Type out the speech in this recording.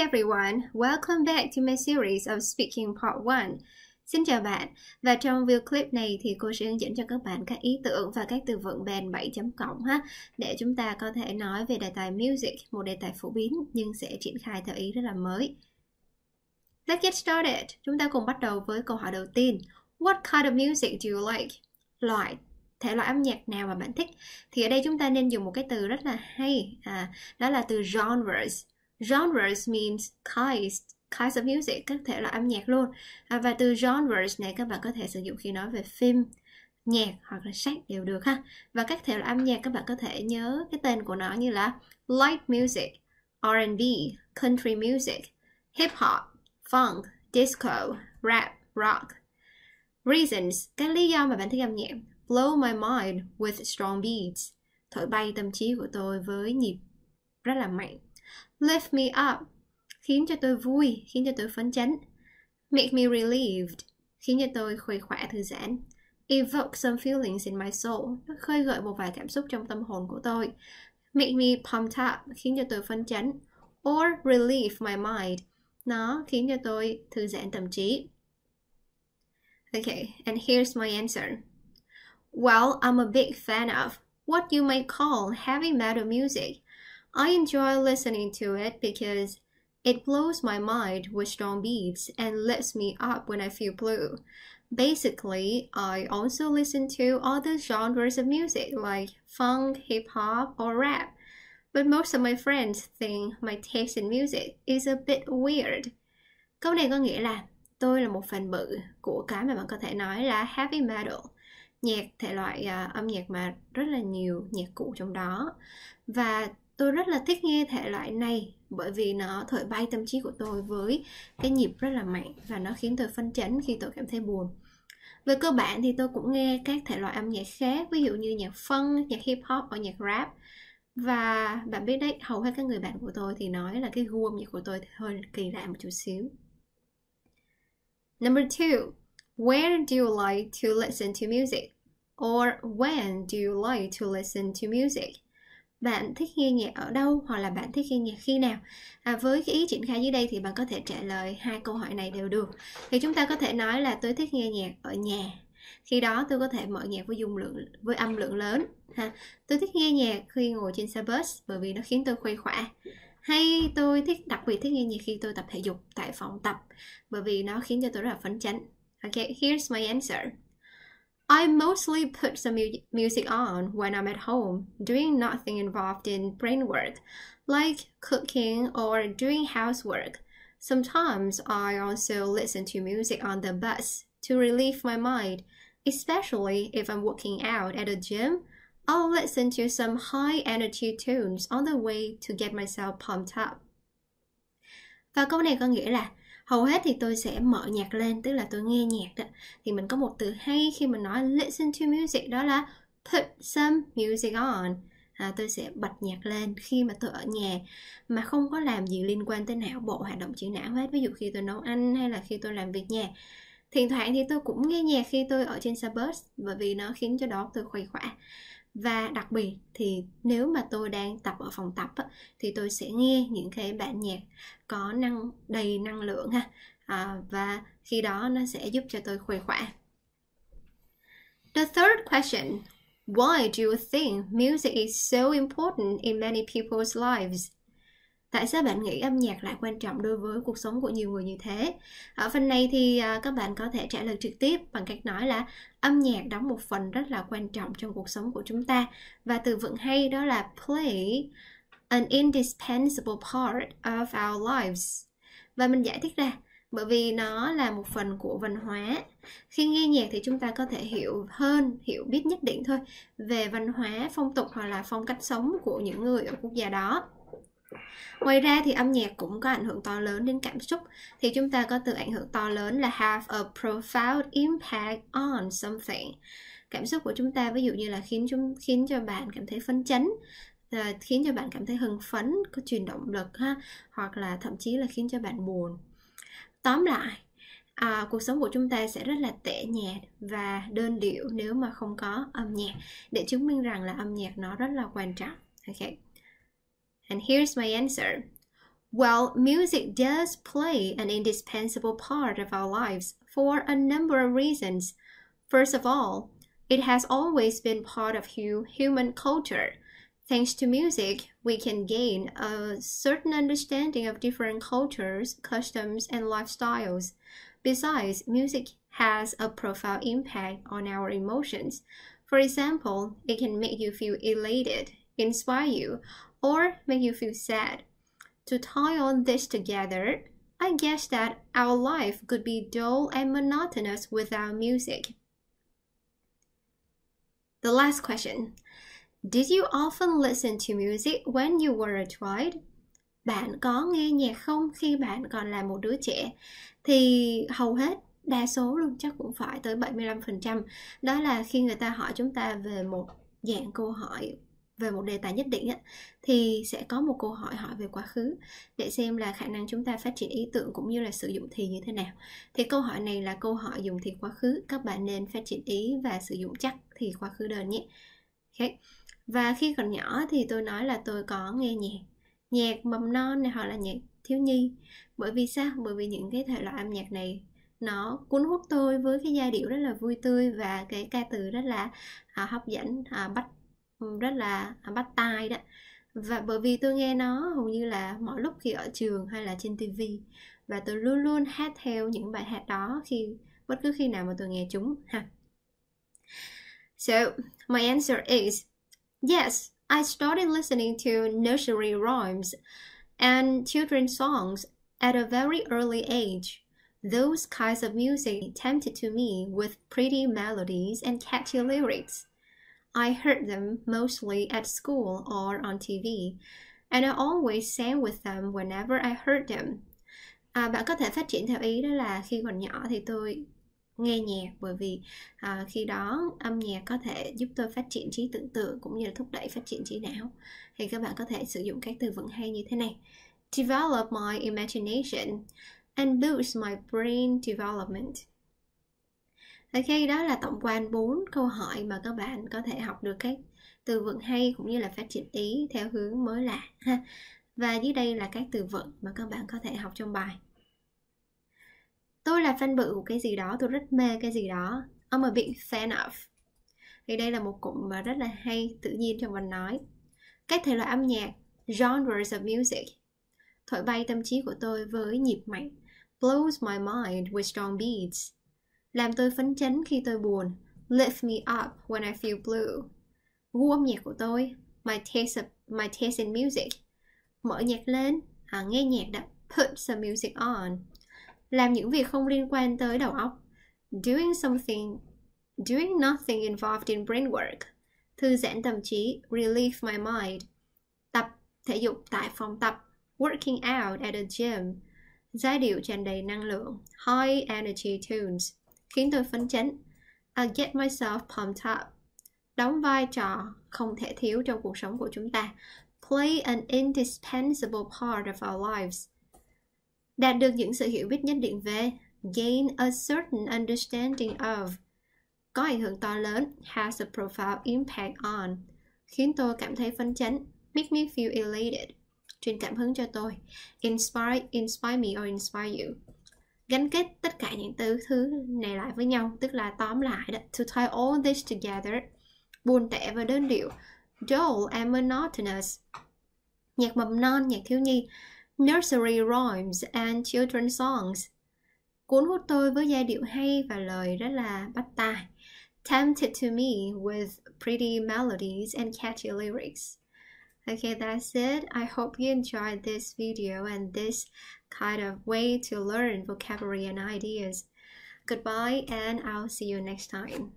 everyone, welcome back to my series of speaking part 1. Xin chào bạn, và trong video clip này thì cô sẽ hướng dẫn cho các bạn các ý tưởng và các từ vựng bền 7 chấm cộng ha để chúng ta có thể nói về đề tài music, một đề tài phổ biến nhưng sẽ triển khai theo ý rất là mới. Let's get started. Chúng ta cùng bắt đầu với câu hỏi đầu tiên. What kind of music do you like? Loại thể loại âm nhạc nào mà bạn thích thì ở đây chúng ta nên dùng một cái từ rất là hay à, đó là từ genres genres means kinds kinds of music các thể là âm nhạc luôn à, và từ genres này các bạn có thể sử dụng khi nói về phim nhạc hoặc là sách đều được ha và các thể loại âm nhạc các bạn có thể nhớ cái tên của nó như là light music R&B country music hip hop funk disco rap rock reasons các lý do mà bạn thích âm nhạc blow my mind with strong beats thổi bay tâm trí của tôi với nhịp rất là mạnh Lift me up, khiến cho tôi vui, khiến cho tôi phấn chấn. Make me relieved, khiến cho tôi khuây khỏe thư giãn. Evoke some feelings in my soul, nó khơi gợi một vài cảm xúc trong tâm hồn của tôi. Make me pumped up, khiến cho tôi phấn chấn. Or relieve my mind, nó khiến cho tôi thư giãn tâm trí. Okay, and here's my answer. Well, I'm a big fan of what you might call heavy metal music. I enjoy listening to it because it blows my mind with strong beats and lifts me up when I feel blue. Basically, I also listen to other genres of music like funk, hip hop, or rap, but most of my friends think my taste in music is a bit weird. Câu này có nghĩa là tôi là một phần bự của cái mà bạn có thể nói là heavy metal nhạc thể loại uh, âm nhạc mà rất là nhiều nhạc cụ trong đó và tôi rất là thích nghe thể loại này bởi vì nó thổi bay tâm trí của tôi với cái nhịp rất là mạnh và nó khiến tôi phân chấn khi tôi cảm thấy buồn về cơ bản thì tôi cũng nghe các thể loại âm nhạc khác ví dụ như nhạc phân nhạc hip hop hoặc nhạc rap và bạn biết đấy hầu hết các người bạn của tôi thì nói là cái gu âm nhạc của tôi thì hơi kỳ lạ một chút xíu number two where do you like to listen to music or when do you like to listen to music bạn thích nghe nhạc ở đâu hoặc là bạn thích nghe nhạc khi nào à, với cái ý triển khai dưới đây thì bạn có thể trả lời hai câu hỏi này đều được thì chúng ta có thể nói là tôi thích nghe nhạc ở nhà khi đó tôi có thể mở nhạc với dung lượng với âm lượng lớn ha tôi thích nghe nhạc khi ngồi trên xe bus bởi vì nó khiến tôi khuây khỏa hay tôi thích đặc biệt thích nghe nhạc khi tôi tập thể dục tại phòng tập bởi vì nó khiến cho tôi rất là phấn chấn okay, here's my answer I mostly put some mu- music on when I'm at home, doing nothing involved in brain work, like cooking or doing housework. Sometimes I also listen to music on the bus to relieve my mind, especially if I'm working out at a gym. I'll listen to some high energy tunes on the way to get myself pumped up. Và câu này có nghĩa là hầu hết thì tôi sẽ mở nhạc lên tức là tôi nghe nhạc đó. thì mình có một từ hay khi mình nói listen to music đó là put some music on à, tôi sẽ bật nhạc lên khi mà tôi ở nhà mà không có làm gì liên quan tới não bộ hoạt động trí não hết ví dụ khi tôi nấu ăn hay là khi tôi làm việc nhà thỉnh thoảng thì tôi cũng nghe nhạc khi tôi ở trên Starbucks bởi vì nó khiến cho đó tôi khuây khỏa và đặc biệt thì nếu mà tôi đang tập ở phòng tập á, thì tôi sẽ nghe những cái bản nhạc có năng đầy năng lượng ha à, và khi đó nó sẽ giúp cho tôi khỏe. khỏa The third question Why do you think music is so important in many people's lives? tại sao bạn nghĩ âm nhạc lại quan trọng đối với cuộc sống của nhiều người như thế ở phần này thì à, các bạn có thể trả lời trực tiếp bằng cách nói là âm nhạc đóng một phần rất là quan trọng trong cuộc sống của chúng ta và từ vựng hay đó là play an indispensable part of our lives và mình giải thích ra bởi vì nó là một phần của văn hóa khi nghe nhạc thì chúng ta có thể hiểu hơn hiểu biết nhất định thôi về văn hóa phong tục hoặc là phong cách sống của những người ở quốc gia đó ngoài ra thì âm nhạc cũng có ảnh hưởng to lớn đến cảm xúc thì chúng ta có từ ảnh hưởng to lớn là have a profound impact on something cảm xúc của chúng ta ví dụ như là khiến chúng khiến cho bạn cảm thấy phấn chấn ờ, khiến cho bạn cảm thấy hưng phấn có truyền động lực ha hoặc là thậm chí là khiến cho bạn buồn tóm lại à, cuộc sống của chúng ta sẽ rất là tệ nhạt và đơn điệu nếu mà không có âm nhạc để chứng minh rằng là âm nhạc nó rất là quan trọng ok And here's my answer. Well, music does play an indispensable part of our lives for a number of reasons. First of all, it has always been part of human culture. Thanks to music, we can gain a certain understanding of different cultures, customs, and lifestyles. Besides, music has a profound impact on our emotions. For example, it can make you feel elated inspire you, or make you feel sad. To tie all this together, I guess that our life could be dull and monotonous without music. The last question. Did you often listen to music when you were a child? Bạn có nghe nhạc không khi bạn còn là một đứa trẻ? Thì hầu hết đa số luôn chắc cũng phải tới 75% đó là khi người ta hỏi chúng ta về một dạng câu hỏi về một đề tài nhất định thì sẽ có một câu hỏi hỏi về quá khứ để xem là khả năng chúng ta phát triển ý tưởng cũng như là sử dụng thì như thế nào thì câu hỏi này là câu hỏi dùng thì quá khứ các bạn nên phát triển ý và sử dụng chắc thì quá khứ đơn nhé okay. và khi còn nhỏ thì tôi nói là tôi có nghe nhạc nhạc mầm non này hoặc là nhạc thiếu nhi bởi vì sao bởi vì những cái thể loại âm nhạc này nó cuốn hút tôi với cái giai điệu rất là vui tươi và cái ca từ rất là à, hấp dẫn à, bắt rất là bắt tai đó và bởi vì tôi nghe nó hầu như là mỗi lúc khi ở trường hay là trên tivi và tôi luôn luôn hát theo những bài hát đó khi bất cứ khi nào mà tôi nghe chúng ha so my answer is yes I started listening to nursery rhymes and children's songs at a very early age. Those kinds of music tempted to me with pretty melodies and catchy lyrics. I heard them mostly at school or on TV, and I always sang with them whenever I heard them. À, bạn có thể phát triển theo ý đó là khi còn nhỏ thì tôi nghe nhạc bởi vì à, khi đó âm nhạc có thể giúp tôi phát triển trí tưởng tượng cũng như là thúc đẩy phát triển trí não thì các bạn có thể sử dụng các từ vựng hay như thế này develop my imagination and boost my brain development Ok, đó là tổng quan 4 câu hỏi mà các bạn có thể học được cái từ vựng hay cũng như là phát triển ý theo hướng mới lạ ha. Và dưới đây là các từ vựng mà các bạn có thể học trong bài. Tôi là fan bự của cái gì đó, tôi rất mê cái gì đó. I'm a big fan of. Thì đây là một cụm mà rất là hay, tự nhiên trong văn nói. Các thể loại âm nhạc, genres of music. Thổi bay tâm trí của tôi với nhịp mạnh. Blows my mind with strong beats làm tôi phấn chấn khi tôi buồn, lift me up when I feel blue. Gu âm nhạc của tôi, my taste, of, my taste in music. Mở nhạc lên, à, nghe nhạc đã, put some music on. Làm những việc không liên quan tới đầu óc. Doing something, doing nothing involved in brain work. Thư giãn tâm trí, relieve my mind. Tập thể dục tại phòng tập, working out at a gym. Giai điệu tràn đầy năng lượng, high energy tunes khiến tôi phấn chấn. I get myself pumped up. Đóng vai trò không thể thiếu trong cuộc sống của chúng ta. Play an indispensable part of our lives. Đạt được những sự hiểu biết nhất định về. Gain a certain understanding of. Có ảnh hưởng to lớn. Has a profound impact on. Khiến tôi cảm thấy phấn chấn. Make me feel elated. Truyền cảm hứng cho tôi. Inspire, inspire me or inspire you gắn kết tất cả những thứ thứ này lại với nhau tức là tóm lại đó to tie all this together buồn tẻ và đơn điệu dull and monotonous nhạc mầm non nhạc thiếu nhi nursery rhymes and children's songs cuốn hút tôi với giai điệu hay và lời rất là bắt tai tempted to me with pretty melodies and catchy lyrics Okay, that's it. I hope you enjoyed this video and this kind of way to learn vocabulary and ideas. Goodbye, and I'll see you next time.